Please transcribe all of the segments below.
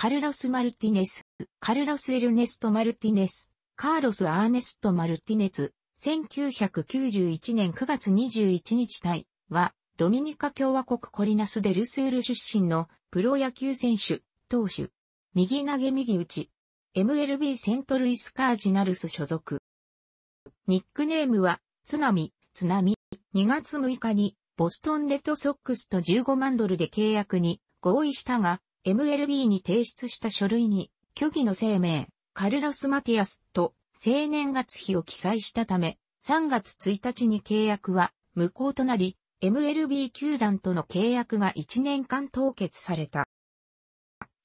カルロス・マルティネス、カルロス・エルネスト・マルティネス、カーロス・アーネスト・マルティネス、1991年9月21日対は、ドミニカ共和国コリナス・デルスール出身のプロ野球選手、投手、右投げ右打ち、MLB セントルイス・カージナルス所属。ニックネームは、津波、津波、2月6日に、ボストンレッドソックスと15万ドルで契約に合意したが、MLB に提出した書類に、虚偽の声明、カルロス・マティアスと生年月日を記載したため、3月1日に契約は無効となり、MLB 球団との契約が1年間凍結された。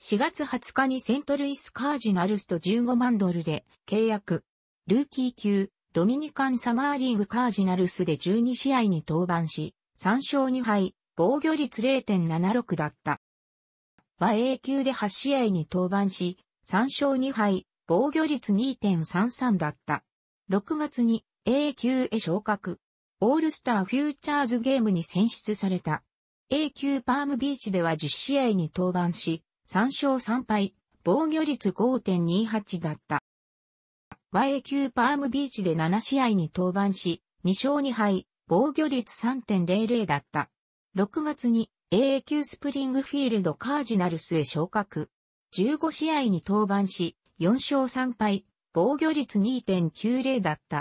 4月20日にセントルイスカージナルスと15万ドルで契約。ルーキー級、ドミニカンサマーリーグカージナルスで12試合に登板し、3勝2敗、防御率0.76だった。和 A 級で8試合に登板し、3勝2敗、防御率2.33だった。6月に A 級へ昇格。オールスターフューチャーズゲームに選出された。A 級パームビーチでは10試合に登板し、3勝3敗、防御率5.28だった。YA 級パームビーチで7試合に登板し、2勝2敗、防御率3.00だった。6月に AA 級スプリングフィールドカージナルスへ昇格。15試合に登板し、4勝3敗、防御率2.90だった。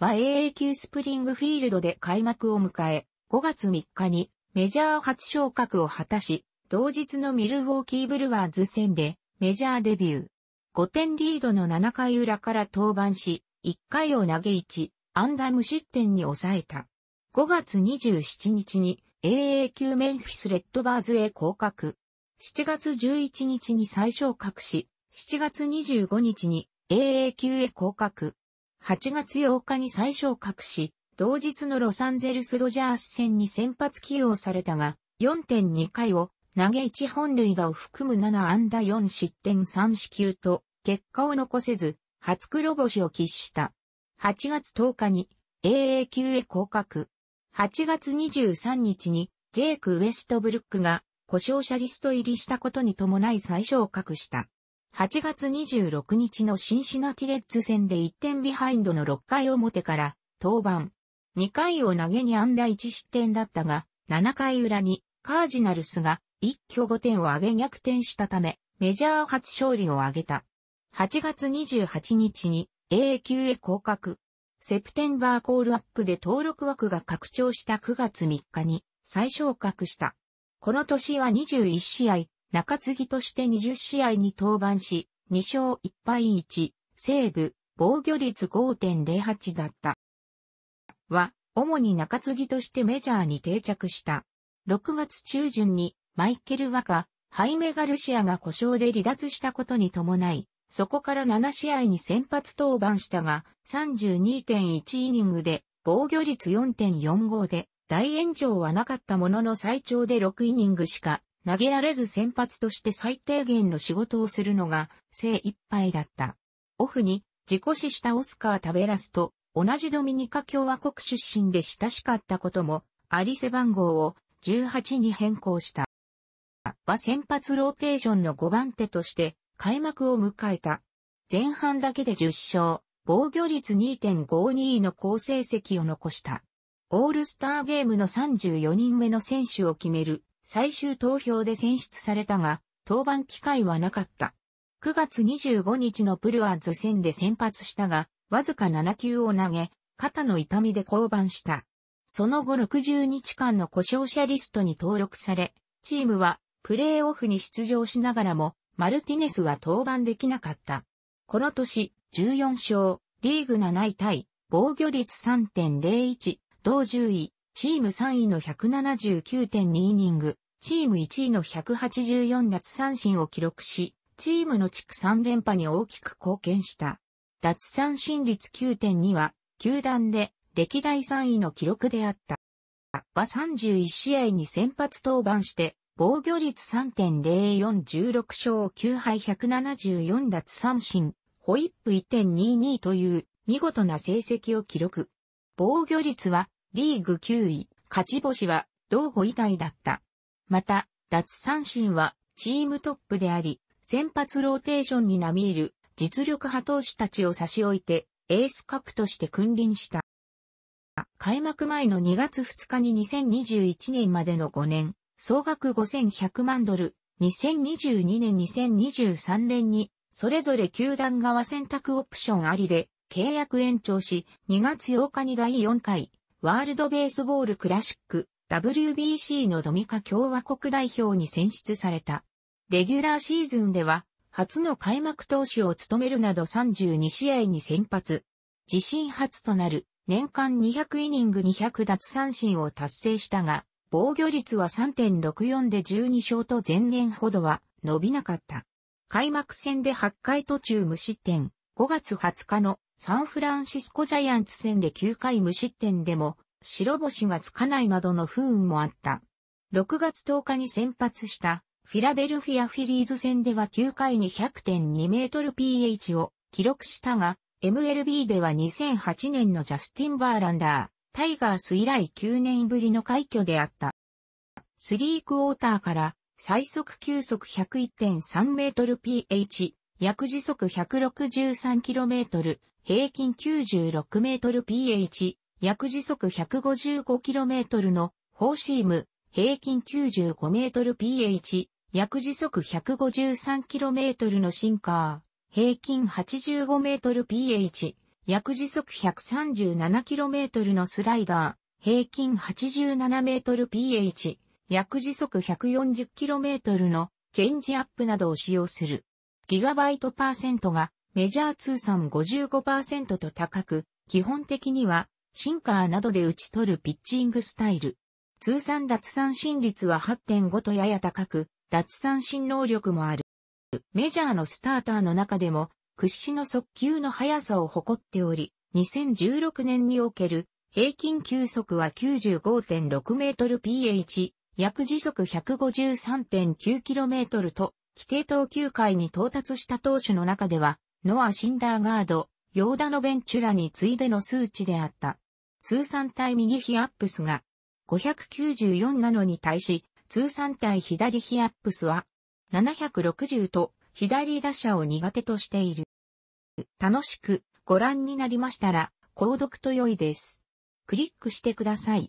は AA 級スプリングフィールドで開幕を迎え、5月3日にメジャー初昇格を果たし、同日のミルウォーキーブルワーズ戦でメジャーデビュー。5点リードの7回裏から登板し、1回を投げ1、アンダム失点に抑えた。5月27日に AA 級メンフィス・レッドバーズへ降格。7月11日に再昇格し、7月25日に AA 級へ降格。8月8日に再昇格し、同日のロサンゼルス・ドジャース戦に先発起用されたが、4.2回を投げ1本塁打を含む7安打4失点3四球と結果を残せず、初黒星を喫した。8月10日に AA 級へ降格。8月23日にジェイク・ウェストブルックが故障者リスト入りしたことに伴い最を格した。8月26日のシンシナティレッズ戦で1点ビハインドの6回表から登板。2回を投げに安打1失点だったが、7回裏にカージナルスが一挙5点を上げ逆転したため、メジャー初勝利を挙げた。8月28日に A 級へ降格。セプテンバーコールアップで登録枠が拡張した9月3日に再昇格した。この年は21試合、中継ぎとして20試合に登板し、2勝1敗1、西部、防御率5.08だった。は、主に中継ぎとしてメジャーに定着した。6月中旬にマイケル・ワカ、ハイメ・ガルシアが故障で離脱したことに伴い、そこから7試合に先発登板したが、32.1イニングで、防御率4.45で、大炎上はなかったものの最長で6イニングしか投げられず先発として最低限の仕事をするのが精一杯だった。オフに自己死したオスカー・タベラスと同じドミニカ共和国出身で親しかったこともアリセ番号を18に変更した。は先発ローテーションの5番手として開幕を迎えた。前半だけで10勝、防御率2.52の好成績を残した。オールスターゲームの34人目の選手を決める最終投票で選出されたが、登板機会はなかった。9月25日のプルワーズ戦で先発したが、わずか7球を投げ、肩の痛みで降板した。その後60日間の故障者リストに登録され、チームはプレーオフに出場しながらもマルティネスは登板できなかった。この年、14勝、リーグ7位タイ、防御率3.01、同10位、チーム3位の179.2イニング、チーム1位の184奪三振を記録し、チームの地区3連覇に大きく貢献した。奪三振率9.2は、球団で歴代3位の記録であった。は31試合に先発登板して、防御率3.0416勝9敗174奪三振、ホイップ1.22という見事な成績を記録。防御率はリーグ9位、勝ち星は同歩以外だった。また、奪三振はチームトップであり、先発ローテーションに並みいる実力派投手たちを差し置いてエース格として君臨した。開幕前の2月2日に2021年までの5年、総額5100万ドル、2022年2023年に、それぞれ球団側選択オプションありで、契約延長し、2月8日に第4回、ワールドベースボールクラシック、WBC のドミカ共和国代表に選出された。レギュラーシーズンでは、初の開幕投手を務めるなど32試合に先発。自身初となる年間200イニング200奪三振を達成したが、防御率は3.64で12勝と前年ほどは伸びなかった。開幕戦で8回途中無失点、5月20日のサンフランシスコジャイアンツ戦で9回無失点でも白星がつかないなどの不運もあった。6月10日に先発したフィラデルフィアフィリーズ戦では9回に100.2メートル PH を記録したが、MLB では2008年のジャスティン・バーランダー、タイガース以来9年ぶりの快挙であった。スリークォーターから最速球速101.3メートル PH、約時速163キロメートル、平均96メートル PH、約時速155キロメートルのフォーシーム、平均95メートル PH、約時速153キロメートルのシンカー、平均85メートル PH、約時速 137km のスライダー、平均 87mph、約時速 140km のチェンジアップなどを使用する。ギガバイトパーセントがメジャー通算55%と高く、基本的にはシンカーなどで打ち取るピッチングスタイル。通算脱三振率は8.5とやや高く、脱三振能力もある。メジャーのスターターの中でも屈指の速球の速さを誇っており、2016年における平均球速は95.6メートル PH、約時速1 5 3 9トルと、規定投球回に到達した投手の中では、ノア・シンダーガード、ヨーダのベンチュラに次いでの数値であった。通算対右ヒアップスが594なのに対し、通算対左ヒアップスは760と左打者を苦手としている。楽しくご覧になりましたら、購読と良いです。クリックしてください。